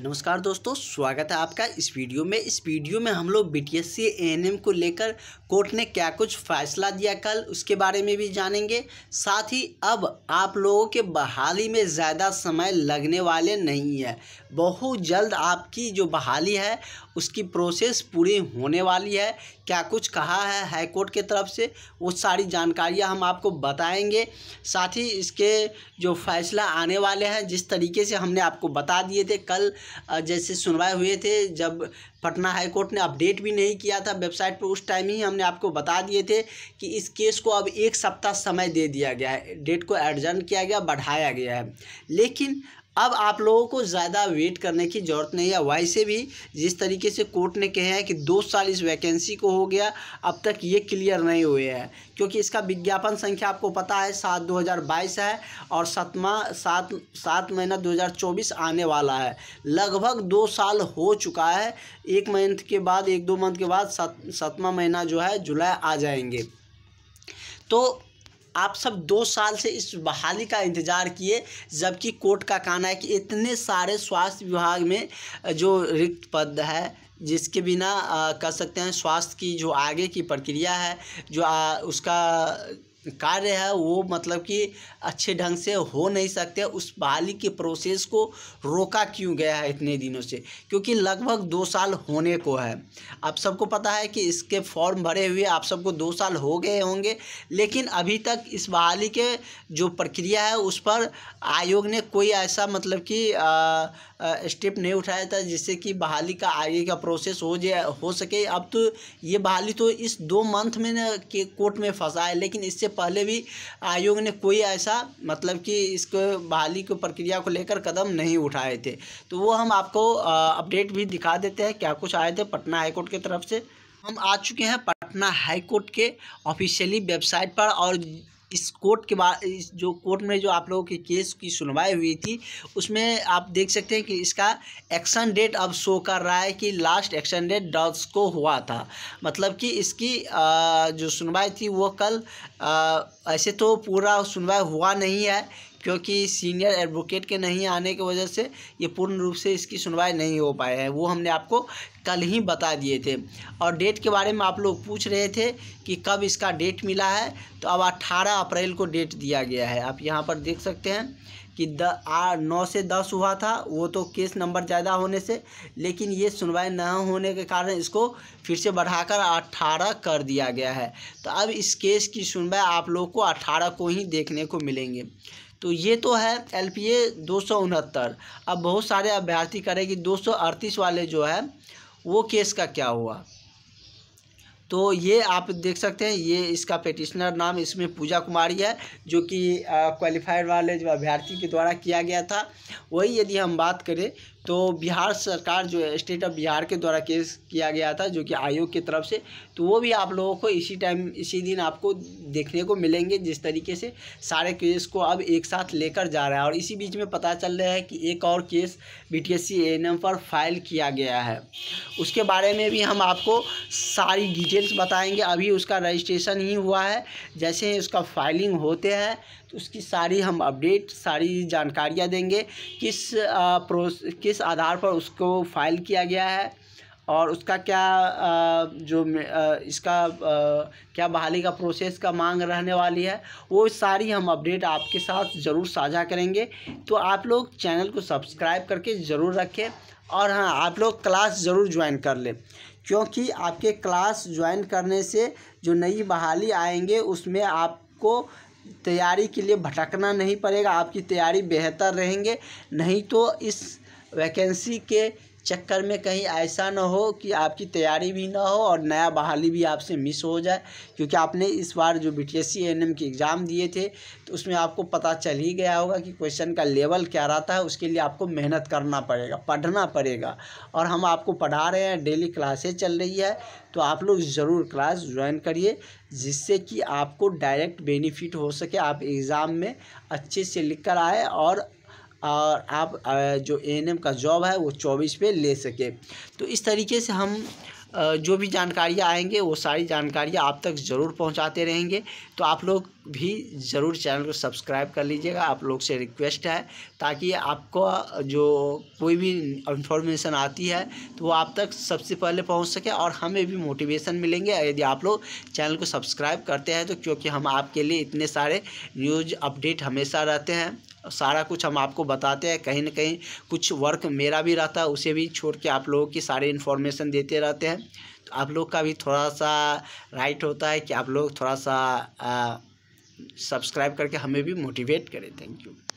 नमस्कार दोस्तों स्वागत है आपका इस वीडियो में इस वीडियो में हम लोग B T S C N को लेकर कोर्ट ने क्या कुछ फैसला दिया कल उसके बारे में भी जानेंगे साथ ही अब आप लोगों के बहाली में ज़्यादा समय लगने वाले नहीं है बहुत जल्द आपकी जो बहाली है उसकी प्रोसेस पूरी होने वाली है क्या कुछ कहा है हाई कोर्ट के तरफ से वो सारी जानकारियां हम आपको बताएंगे साथ ही इसके जो फैसला आने वाले हैं जिस तरीके से हमने आपको बता दिए थे कल जैसे सुनवाई हुए थे जब पटना हाईकोर्ट ने अपडेट भी नहीं किया था वेबसाइट पर उस टाइम ही हमने आपको बता दिए थे कि इस केस को अब एक सप्ताह समय दे दिया गया है डेट को एडजर्न किया गया बढ़ाया गया है लेकिन अब आप लोगों को ज़्यादा वेट करने की ज़रूरत नहीं है वैसे भी जिस तरीके से कोर्ट ने कहे है कि दो साल इस वैकेंसी को हो गया अब तक ये क्लियर नहीं हुए हैं क्योंकि इसका विज्ञापन संख्या आपको पता है सात दो हज़ार बाईस है और सतवा सात सात महीना दो हज़ार चौबीस आने वाला है लगभग दो साल हो चुका है एक मंथ के बाद एक दो मंथ के बाद सत सतवा महीना जो है जुलाई आ जाएंगे तो आप सब दो साल से इस बहाली का इंतज़ार किए जबकि कोर्ट का कहना है कि इतने सारे स्वास्थ्य विभाग में जो रिक्त पद है जिसके बिना कह सकते हैं स्वास्थ्य की जो आगे की प्रक्रिया है जो आ, उसका कार्य है वो मतलब कि अच्छे ढंग से हो नहीं सकते उस बहाली के प्रोसेस को रोका क्यों गया है इतने दिनों से क्योंकि लगभग दो साल होने को है आप सबको पता है कि इसके फॉर्म भरे हुए आप सबको दो साल हो गए होंगे लेकिन अभी तक इस बहाली के जो प्रक्रिया है उस पर आयोग ने कोई ऐसा मतलब कि स्टेप नहीं उठाया था जिससे कि बहाली का आगे का प्रोसेस हो जाए हो सके अब तो ये बहाली तो इस दो मंथ में न के कोर्ट में फंसा है लेकिन इससे पहले भी आयोग ने कोई ऐसा मतलब कि इसको बहाली को प्रक्रिया को लेकर कदम नहीं उठाए थे तो वो हम आपको अपडेट भी दिखा देते हैं क्या कुछ आए थे पटना हाईकोर्ट की तरफ से हम आ चुके हैं पटना हाईकोर्ट के ऑफिशियली वेबसाइट पर और इस कोर्ट के बाद इस जो कोर्ट में जो आप लोगों के केस की सुनवाई हुई थी उसमें आप देख सकते हैं कि इसका एक्शन डेट अब शो कर रहा है कि लास्ट एक्शन डेट डॉस को हुआ था मतलब कि इसकी जो सुनवाई थी वो कल ऐसे तो पूरा सुनवाई हुआ नहीं है क्योंकि सीनियर एडवोकेट के नहीं आने की वजह से ये पूर्ण रूप से इसकी सुनवाई नहीं हो पाए है वो हमने आपको कल ही बता दिए थे और डेट के बारे में आप लोग पूछ रहे थे कि कब इसका डेट मिला है तो अब 18 अप्रैल को डेट दिया गया है आप यहाँ पर देख सकते हैं कि द आ नौ से दस हुआ था वो तो केस नंबर ज़्यादा होने से लेकिन ये सुनवाई न होने के कारण इसको फिर से बढ़ाकर अट्ठारह कर दिया गया है तो अब इस केस की सुनवाई आप लोग को अट्ठारह को ही देखने को मिलेंगे तो ये तो है एल पी ए दो सौ उनहत्तर अब बहुत सारे अभ्यर्थी करें कि दो सौ अड़तीस वाले जो है वो केस का क्या हुआ तो ये आप देख सकते हैं ये इसका पेटिशनर नाम इसमें पूजा कुमारी है जो कि क्वालिफाइड वाले जो अभ्यर्थी के द्वारा किया गया था वही यदि हम बात करें तो बिहार सरकार जो है स्टेट ऑफ बिहार के द्वारा केस किया गया था जो कि आयोग की तरफ से तो वो भी आप लोगों को इसी टाइम इसी दिन आपको देखने को मिलेंगे जिस तरीके से सारे केस को अब एक साथ लेकर जा रहा है और इसी बीच में पता चल रहा है कि एक और केस बी टी एस पर फाइल किया गया है उसके बारे में भी हम आपको सारी डिटेल्स बताएँगे अभी उसका रजिस्ट्रेशन ही हुआ है जैसे ही उसका फाइलिंग होते हैं तो उसकी सारी हम अपडेट सारी जानकारियाँ देंगे किस प्रोस किस किस आधार पर उसको फाइल किया गया है और उसका क्या जो इसका क्या बहाली का प्रोसेस का मांग रहने वाली है वो सारी हम अपडेट आपके साथ ज़रूर साझा करेंगे तो आप लोग चैनल को सब्सक्राइब करके ज़रूर रखें और हाँ आप लोग क्लास ज़रूर ज्वाइन कर लें क्योंकि आपके क्लास ज्वाइन करने से जो नई बहाली आएंगे उसमें आपको तैयारी के लिए भटकना नहीं पड़ेगा आपकी तैयारी बेहतर रहेंगे नहीं तो इस वैकेंसी के चक्कर में कहीं ऐसा ना हो कि आपकी तैयारी भी ना हो और नया बहाली भी आपसे मिस हो जाए क्योंकि आपने इस बार जो B T S C N M के एग्ज़ाम दिए थे तो उसमें आपको पता चल ही गया होगा कि क्वेश्चन का लेवल क्या रहता है उसके लिए आपको मेहनत करना पड़ेगा पढ़ना पड़ेगा और हम आपको पढ़ा रहे हैं डेली क्लासेज चल रही है तो आप लोग ज़रूर क्लास ज्वाइन करिए जिससे कि आपको डायरेक्ट बेनिफिट हो सके आप एग्ज़ाम में अच्छे से लिख कर आए और और आप जो ए का जॉब है वो चौबीस पे ले सके तो इस तरीके से हम जो भी जानकारियाँ आएंगे वो सारी जानकारियाँ आप तक ज़रूर पहुंचाते रहेंगे तो आप लोग भी ज़रूर चैनल को सब्सक्राइब कर लीजिएगा आप लोग से रिक्वेस्ट है ताकि आपको जो कोई भी इंफॉर्मेशन आती है तो वो आप तक सबसे पहले पहुंच सके और हमें भी मोटिवेशन मिलेंगे यदि आप लोग चैनल को सब्सक्राइब करते हैं तो क्योंकि हम आपके लिए इतने सारे न्यूज़ अपडेट हमेशा रहते हैं सारा कुछ हम आपको बताते हैं कहीं ना कहीं कुछ वर्क मेरा भी रहता है उसे भी छोड़ के आप लोगों की सारी इन्फॉर्मेशन देते रहते हैं तो आप लोग का भी थोड़ा सा राइट होता है कि आप लोग थोड़ा सा सब्सक्राइब करके हमें भी मोटिवेट करें थैंक यू